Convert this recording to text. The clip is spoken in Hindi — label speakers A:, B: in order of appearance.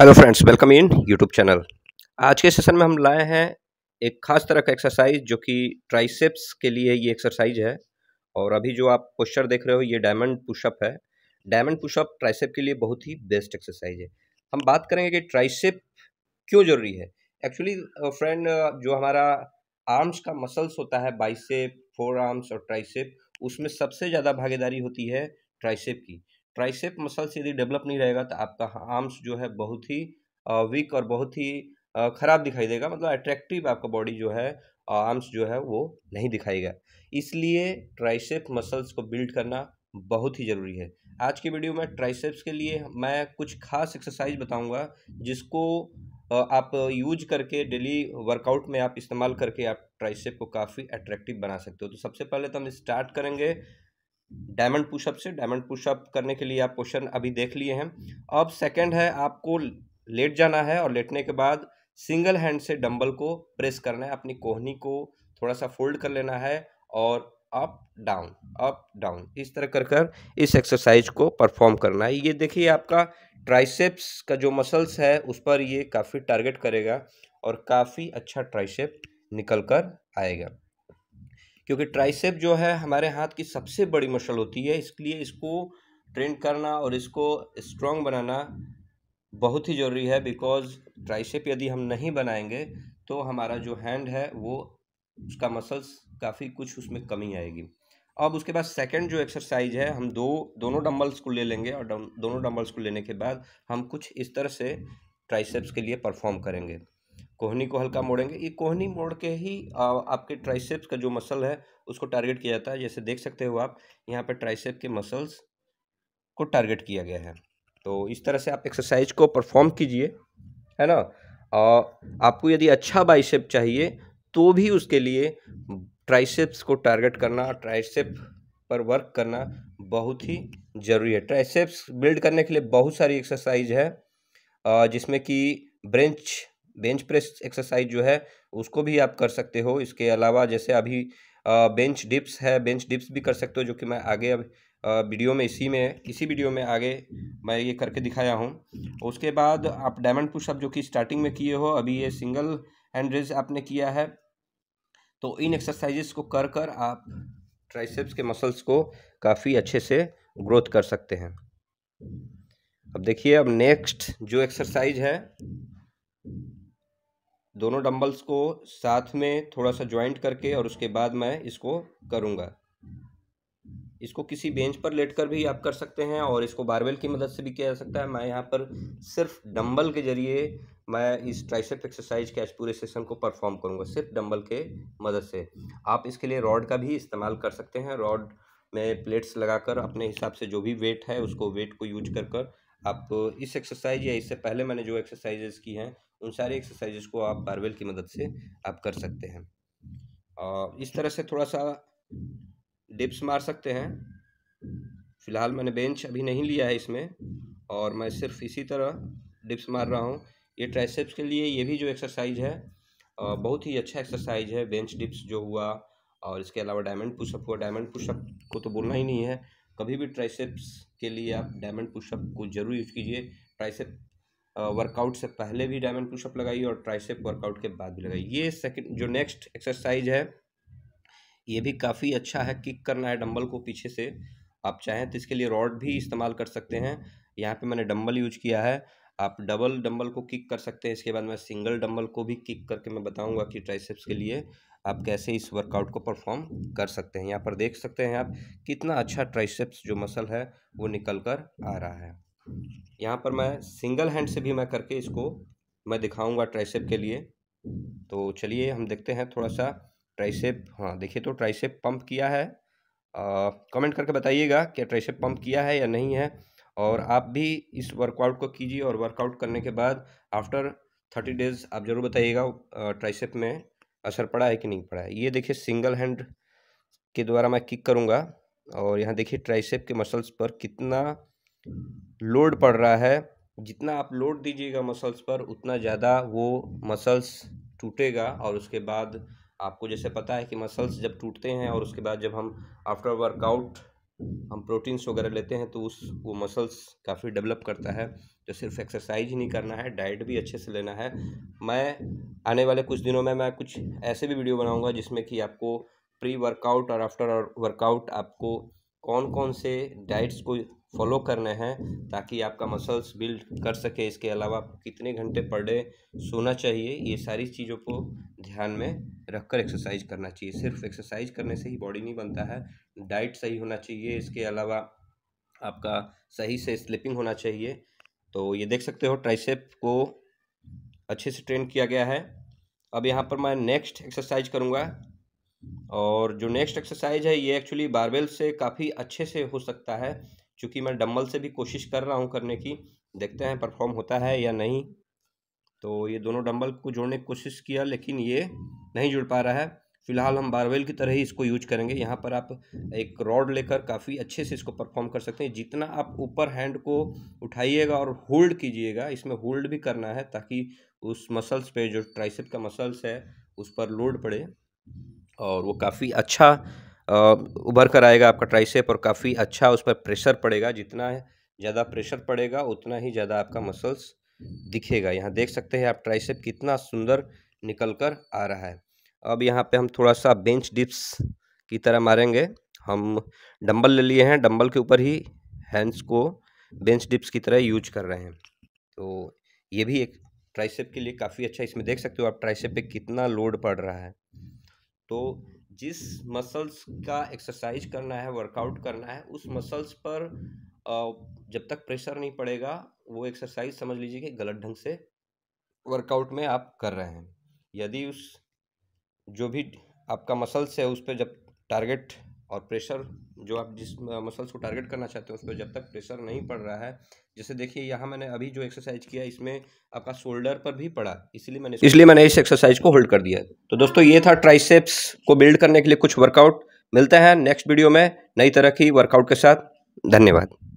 A: Hello friends welcome in YouTube channel आज के सेशन में हम लाए हैं एक खास तरह का एक्सरसाइज जो कि ट्राइसेप्स के लिए ये एक्सरसाइज है और अभी जो आप पोस्चर देख रहे हो ये डायमंड पुशअप है डायमंड पुशअप ट्राइसेप के लिए बहुत ही बेस्ट एक्सरसाइज है हम बात करेंगे कि ट्राइसेप क्यों ज़रूरी है एक्चुअली फ्रेंड जो हमारा आर्म्स का मसल्स होता है बाइसेप फोर आर्म्स और ट्राइसेप उसमें सबसे ज़्यादा भागीदारी होती है ट्राइसेप की ट्राइसेप मसल्स यदि डेवलप नहीं रहेगा तो आपका आर्म्स जो है बहुत ही वीक और बहुत ही ख़राब दिखाई देगा मतलब अट्रैक्टिव आपका बॉडी जो है आर्म्स जो है वो नहीं दिखाएगा इसलिए ट्राइसेप मसल्स को बिल्ड करना बहुत ही ज़रूरी है आज की वीडियो में ट्राइसेप्स के लिए मैं कुछ खास एक्सरसाइज बताऊंगा जिसको आप यूज करके डेली वर्कआउट में आप इस्तेमाल करके आप ट्राइसेप को काफ़ी अट्रैक्टिव बना सकते हो तो सबसे पहले तो हम स्टार्ट करेंगे डायमंड पुशअप से डायमंड पुशअप करने के लिए आप क्वेश्चन अभी देख लिए हैं अब सेकंड है आपको लेट जाना है और लेटने के बाद सिंगल हैंड से डंबल को प्रेस करना है अपनी कोहनी को थोड़ा सा फोल्ड कर लेना है और अप डाउन अप डाउन इस तरह कर कर इस एक्सरसाइज को परफॉर्म करना है ये देखिए आपका ट्राइसेप्स का जो मसल्स है उस पर ये काफ़ी टारगेट करेगा और काफ़ी अच्छा ट्राइसेप निकल कर आएगा क्योंकि ट्राइसेप जो है हमारे हाथ की सबसे बड़ी मशल होती है इसलिए इसको ट्रेन करना और इसको स्ट्रॉन्ग बनाना बहुत ही ज़रूरी है बिकॉज ट्राइसेप यदि हम नहीं बनाएंगे तो हमारा जो हैंड है वो उसका मसल्स काफ़ी कुछ उसमें कमी आएगी अब उसके बाद सेकंड जो एक्सरसाइज है हम दो दोनों डंबल्स को ले लेंगे और दोनों डंबल्स को लेने के बाद हम कुछ इस तरह से ट्राइसेप्स के लिए परफॉर्म करेंगे कोहनी को हल्का मोड़ेंगे ये कोहनी मोड़ के ही आ, आपके ट्राइसेप्स का जो मसल है उसको टारगेट किया जाता है जैसे देख सकते हो आप यहाँ पर ट्राइसेप के मसल्स को टारगेट किया गया है तो इस तरह से आप एक्सरसाइज को परफॉर्म कीजिए है ना आ, आपको यदि अच्छा बाइसेप चाहिए तो भी उसके लिए ट्राइसेप्स को टारगेट करना ट्राइसेप पर वर्क करना बहुत ही ज़रूरी है ट्राइसेप्स बिल्ड करने के लिए बहुत सारी एक्सरसाइज है जिसमें कि ब्रेंच बेंच प्रेस एक्सरसाइज जो है उसको भी आप कर सकते हो इसके अलावा जैसे अभी बेंच डिप्स है बेंच डिप्स भी कर सकते हो जो कि मैं आगे अब वीडियो में इसी में इसी वीडियो में आगे मैं ये करके दिखाया हूँ उसके बाद आप डायमंड पुशअप जो कि स्टार्टिंग में किए हो अभी ये सिंगल हैंड रेज आपने किया है तो इन एक्सरसाइजेस को कर कर आप ट्राइसेप्स के मसल्स को काफ़ी अच्छे से ग्रोथ कर सकते हैं अब देखिए अब नेक्स्ट जो एक्सरसाइज है दोनों डंबल्स को साथ में थोड़ा सा ज्वाइंट करके और उसके बाद मैं इसको करूँगा इसको किसी बेंच पर लेटकर भी आप कर सकते हैं और इसको बारबेल की मदद से भी किया जा सकता है मैं यहाँ पर सिर्फ डंबल के जरिए मैं इस ट्राइसेप एक्सरसाइज के आज पूरे सेशन को परफॉर्म करूँगा सिर्फ डंबल के मदद से आप इसके लिए रॉड का भी इस्तेमाल कर सकते हैं रॉड में प्लेट्स लगाकर अपने हिसाब से जो भी वेट है उसको वेट को यूज कर कर आप इस एक्सरसाइज या इससे पहले मैंने जो एक्सरसाइजेस की हैं उन सारी एक्सरसाइजेस को आप बारवेल की मदद से आप कर सकते हैं और इस तरह से थोड़ा सा डिप्स मार सकते हैं फ़िलहाल मैंने बेंच अभी नहीं लिया है इसमें और मैं सिर्फ इसी तरह डिप्स मार रहा हूँ ये ट्राइसेप्स के लिए ये भी जो एक्सरसाइज है बहुत ही अच्छा एक्सरसाइज है बेंच डिप्स जो हुआ और इसके अलावा डायमंड पुशअप हुआ डायमंड पुशअप को तो बोलना ही नहीं है कभी भी ट्राइसेप्स के लिए आप डायमंड पुशअप को जरूर यूज कीजिए ट्राइसेप वर्कआउट से पहले भी डायमंड पुशअप लगाइए और ट्राइसेप वर्कआउट के बाद भी लगाइए ये सेकंड जो नेक्स्ट एक्सरसाइज है ये भी काफ़ी अच्छा है किक करना है डंबल को पीछे से आप चाहें तो इसके लिए रॉड भी इस्तेमाल कर सकते हैं यहाँ पे मैंने डंबल यूज किया है आप डबल डंबल को किक कर सकते हैं इसके बाद मैं सिंगल डंबल को भी किक करके मैं बताऊंगा कि ट्राइसेप्स के लिए आप कैसे इस वर्कआउट को परफॉर्म कर सकते हैं यहाँ पर देख सकते हैं आप कितना अच्छा ट्राइसेप्स जो मसल है वो निकल कर आ रहा है यहाँ पर मैं सिंगल हैंड से भी मैं करके इसको मैं दिखाऊँगा ट्राइसेप के लिए तो चलिए हम देखते हैं थोड़ा सा ट्राइसेप हाँ देखिए तो ट्राइसेप पम्प किया है कमेंट करके बताइएगा क्या ट्राइसेप पम्प किया है या नहीं है और हाँ। आप भी इस वर्कआउट को कीजिए और वर्कआउट करने के बाद आफ्टर थर्टी डेज आप ज़रूर बताइएगा ट्राइसेप में असर पड़ा है कि नहीं पड़ा है ये देखिए सिंगल हैंड के द्वारा मैं किक करूँगा और यहाँ देखिए ट्राइसेप के मसल्स पर कितना लोड पड़ रहा है जितना आप लोड दीजिएगा मसल्स पर उतना ज़्यादा वो मसल्स टूटेगा और उसके बाद आपको जैसे पता है कि मसल्स जब टूटते हैं और उसके बाद जब हम आफ्टर वर्कआउट हम प्रोटीन्स वगैरह लेते हैं तो उस वो मसल्स काफ़ी डेवलप करता है तो सिर्फ एक्सरसाइज ही नहीं करना है डाइट भी अच्छे से लेना है मैं आने वाले कुछ दिनों में मैं कुछ ऐसे भी वीडियो बनाऊंगा जिसमें कि आपको प्री वर्कआउट और आफ्टर वर्कआउट आपको कौन कौन से डाइट्स को फॉलो करने हैं ताकि आपका मसल्स बिल्ड कर सके इसके अलावा आपको कितने घंटे पर डे सोना चाहिए ये सारी चीज़ों को ध्यान में रखकर एक्सरसाइज करना चाहिए सिर्फ एक्सरसाइज करने से ही बॉडी नहीं बनता है डाइट सही होना चाहिए इसके अलावा आपका सही से स्लिपिंग होना चाहिए तो ये देख सकते हो ट्राइसेप को अच्छे से ट्रेन किया गया है अब यहाँ पर मैं नेक्स्ट एक्सरसाइज करूँगा और जो नेक्स्ट एक्सरसाइज है ये एक्चुअली बारबेल से काफ़ी अच्छे से हो सकता है क्योंकि मैं डम्बल से भी कोशिश कर रहा हूँ करने की देखते हैं परफॉर्म होता है या नहीं तो ये दोनों डम्बल को जोड़ने की कोशिश किया लेकिन ये नहीं जुड़ पा रहा है फिलहाल हम बारवेल की तरह ही इसको यूज करेंगे यहाँ पर आप एक रॉड लेकर काफ़ी अच्छे से इसको परफॉर्म कर सकते हैं जितना आप ऊपर हैंड को उठाइएगा और होल्ड कीजिएगा इसमें होल्ड भी करना है ताकि उस मसल्स पे जो ट्राइसेप का मसल्स है उस पर लोड पड़े और वो काफ़ी अच्छा उभर कर आएगा आपका ट्राइसेप और काफ़ी अच्छा उस पर प्रेशर पड़ेगा जितना ज़्यादा प्रेशर पड़ेगा उतना ही ज़्यादा आपका मसल्स दिखेगा यहाँ देख सकते हैं आप ट्राइसेप कितना सुंदर निकल कर आ रहा है अब यहाँ पे हम थोड़ा सा बेंच डिप्स की तरह मारेंगे हम डंबल ले लिए हैं डंबल के ऊपर ही हैंड्स को बेंच डिप्स की तरह यूज कर रहे हैं तो ये भी एक ट्राइसेप के लिए काफ़ी अच्छा इसमें देख सकते हो आप ट्राइसेप पे कितना लोड पड़ रहा है तो जिस मसल्स का एक्सरसाइज करना है वर्कआउट करना है उस मसल्स पर जब तक प्रेशर नहीं पड़ेगा वो एक्सरसाइज समझ लीजिए कि गलत ढंग से वर्कआउट में आप कर रहे हैं यदि उस जो भी आपका मसल्स है उस पर जब टारगेट और प्रेशर जो आप जिस मसल्स को टारगेट करना चाहते हो उस पर जब तक प्रेशर नहीं पड़ रहा है जैसे देखिए यहाँ मैंने अभी जो एक्सरसाइज किया इसमें आपका शोल्डर पर भी पड़ा इसलिए मैंने इसलिए मैंने इस एक्सरसाइज को होल्ड कर दिया तो दोस्तों ये था ट्राइसेप्स को बिल्ड करने के लिए कुछ वर्कआउट मिलते हैं नेक्स्ट वीडियो में नई तरह की वर्कआउट के साथ धन्यवाद